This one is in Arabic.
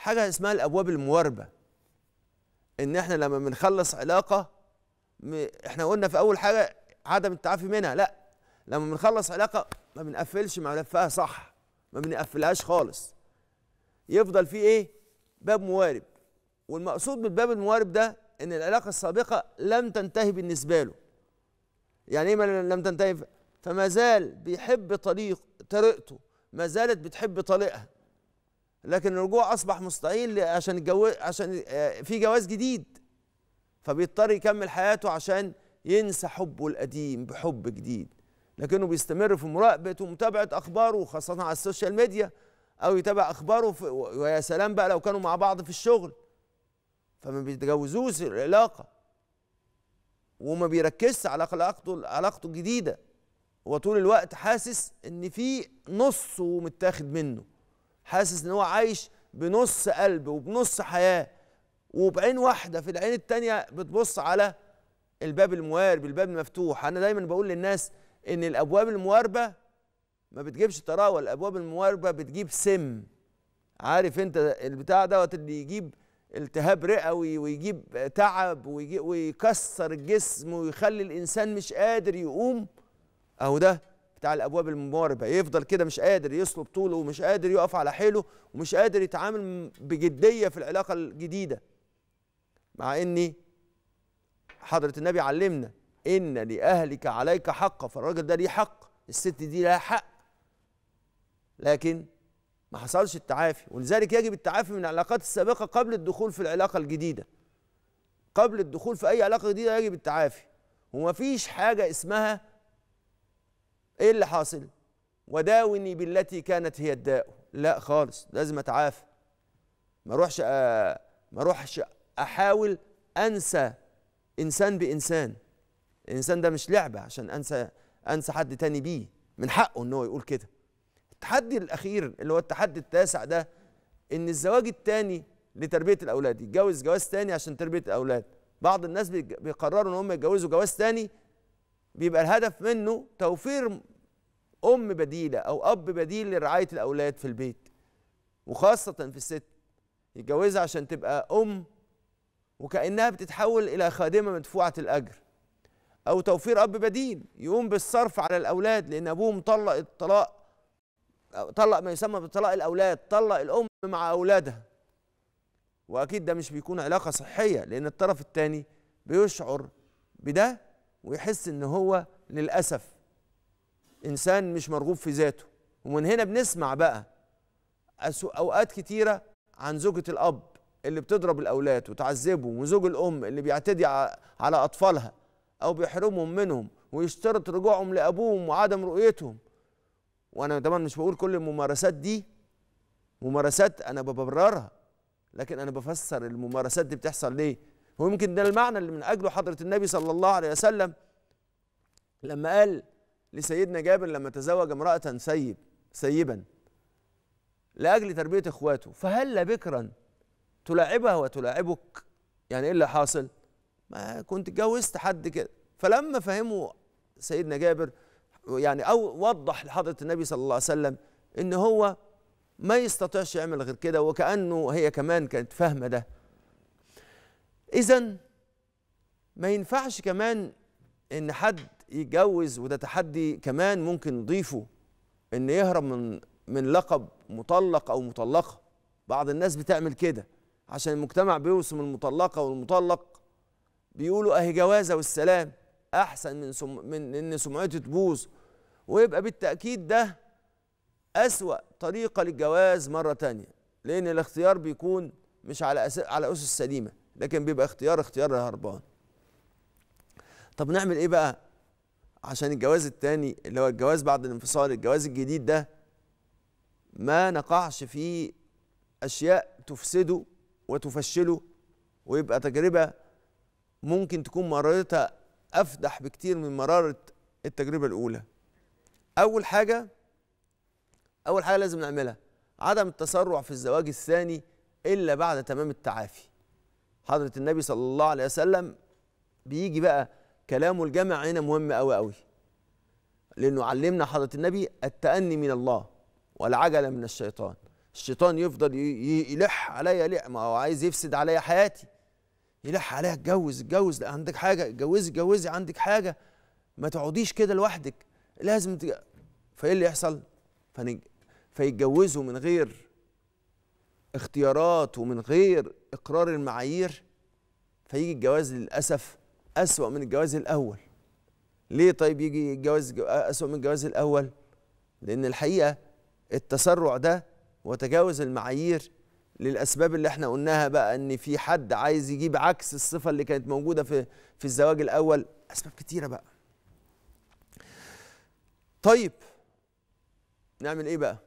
حاجه اسمها الابواب المواربه ان احنا لما بنخلص علاقه احنا قلنا في اول حاجه عدم التعافي منها لا لما بنخلص علاقه ما بنقفلش ملفها صح ما بنقفلهاش خالص يفضل في ايه باب موارب والمقصود بالباب الموارب ده ان العلاقه السابقه لم تنتهي بالنسبه له يعني ايه لم تنتهي فما زال بيحب طريق طريقته ما زالت بتحب طريقها لكن الرجوع اصبح مستحيل عشان الجو... عشان آه، في جواز جديد فبيضطر يكمل حياته عشان ينسى حبه القديم بحب جديد لكنه بيستمر في مراقبته ومتابعه اخباره خاصه على السوشيال ميديا او يتابع اخباره ويا سلام بقى لو كانوا مع بعض في الشغل فما بيتجوزوش العلاقه وما بيركزش على علاقته علاقته الجديده هو طول الوقت حاسس ان في نصه متاخد منه حاسس ان هو عايش بنص قلب وبنص حياه وبعين واحده في العين الثانيه بتبص على الباب الموارب الباب المفتوح انا دايما بقول للناس ان الابواب المواربه ما بتجيبش طراوه الابواب المواربه بتجيب سم عارف انت البتاع دوت اللي يجيب التهاب رئوي ويجيب تعب ويجيب ويكسر الجسم ويخلي الانسان مش قادر يقوم اهو ده بتاع الابواب المواربه يفضل كده مش قادر يصلب طوله ومش قادر يقف على حيله ومش قادر يتعامل بجديه في العلاقه الجديده مع اني حضره النبي علمنا ان لاهلك عليك حقا فالراجل ده ليه حق الست دي لها حق لكن ما حصلش التعافي ولذلك يجب التعافي من العلاقات السابقه قبل الدخول في العلاقه الجديده قبل الدخول في اي علاقه جديده يجب التعافي ومفيش حاجه اسمها ايه اللي حاصل وداوني بالتي كانت هي الداء لا خالص لازم اتعافى ما اروحش أ... آه، ما اروحش احاول انسى انسان بانسان الانسان ده مش لعبه عشان انسى انسى حد تاني بيه من حقه ان هو يقول كده التحدي الاخير اللي هو التحدي التاسع ده ان الزواج التاني لتربيه الاولاد يتجوز جواز تاني عشان تربيه الاولاد بعض الناس بيقرروا ان هم يتجوزوا جواز تاني بيبقى الهدف منه توفير ام بديله او اب بديل لرعايه الاولاد في البيت وخاصه في الست يتجوزها عشان تبقى ام وكانها بتتحول الى خادمه مدفوعه الاجر او توفير اب بديل يقوم بالصرف على الاولاد لان ابوه مطلق الطلاق طلق ما يسمى بطلاق الاولاد طلق الام مع اولادها واكيد ده مش بيكون علاقه صحيه لان الطرف الثاني بيشعر بده ويحس ان هو للاسف انسان مش مرغوب في ذاته ومن هنا بنسمع بقى اوقات كتيره عن زوجه الاب اللي بتضرب الاولاد وتعذبه وزوج الام اللي بيعتدي على اطفالها او بيحرمهم منهم ويشترط رجوعهم لابوهم وعدم رؤيتهم وانا طبعا مش بقول كل الممارسات دي ممارسات انا ببررها لكن انا بفسر الممارسات دي بتحصل ليه ويمكن ده المعنى اللي من اجله حضره النبي صلى الله عليه وسلم لما قال لسيدنا جابر لما تزوج امراه سيب سيبا لاجل تربيه اخواته فهل بكرا تلاعبها وتلاعبك يعني ايه اللي حاصل ما كنت اتجوزت حد كده فلما فهمه سيدنا جابر يعني او وضح لحضره النبي صلى الله عليه وسلم ان هو ما يستطيعش يعمل غير كده وكانه هي كمان كانت فاهمه ده اذا ما ينفعش كمان ان حد يتجوز وده تحدي كمان ممكن نضيفه ان يهرب من من لقب مطلق او مطلقه بعض الناس بتعمل كده عشان المجتمع بيوسم المطلقه والمطلق بيقولوا اهي جوازه والسلام احسن من سم من ان سمعته تبوظ ويبقى بالتاكيد ده اسوا طريقه للجواز مره تانية لان الاختيار بيكون مش على أس... على اسس سليمه لكن بيبقى اختيار اختيار الهربان طب نعمل ايه بقى عشان الجواز التاني اللي هو الجواز بعد الانفصال الجواز الجديد ده ما نقعش في اشياء تفسده وتفشله ويبقى تجربه ممكن تكون مرارتها افدح بكتير من مراره التجربه الاولى اول حاجه اول حاجه لازم نعملها عدم التسرع في الزواج الثاني الا بعد تمام التعافي حضرة النبي صلى الله عليه وسلم بيجي بقى كلامه الجامع هنا مهم قوي قوي لأنه علمنا حضرة النبي التأني من الله والعجلة من الشيطان الشيطان يفضل يلح عليا لح ما هو عايز يفسد عليا حياتي يلح عليا اتجوز اتجوز لا عندك حاجة اتجوزي اتجوزي عندك حاجة ما تقعديش كده لوحدك لازم تج... فايه اللي يحصل؟ فنج... فيتجوزوا من غير اختيارات ومن غير اقرار المعايير فيجي الجواز للاسف اسوا من الجواز الاول ليه طيب يجي الجواز اسوا من الجواز الاول لان الحقيقه التسرع ده وتجاوز المعايير للاسباب اللي احنا قلناها بقى ان في حد عايز يجيب عكس الصفه اللي كانت موجوده في في الزواج الاول اسباب كتيره بقى طيب نعمل ايه بقى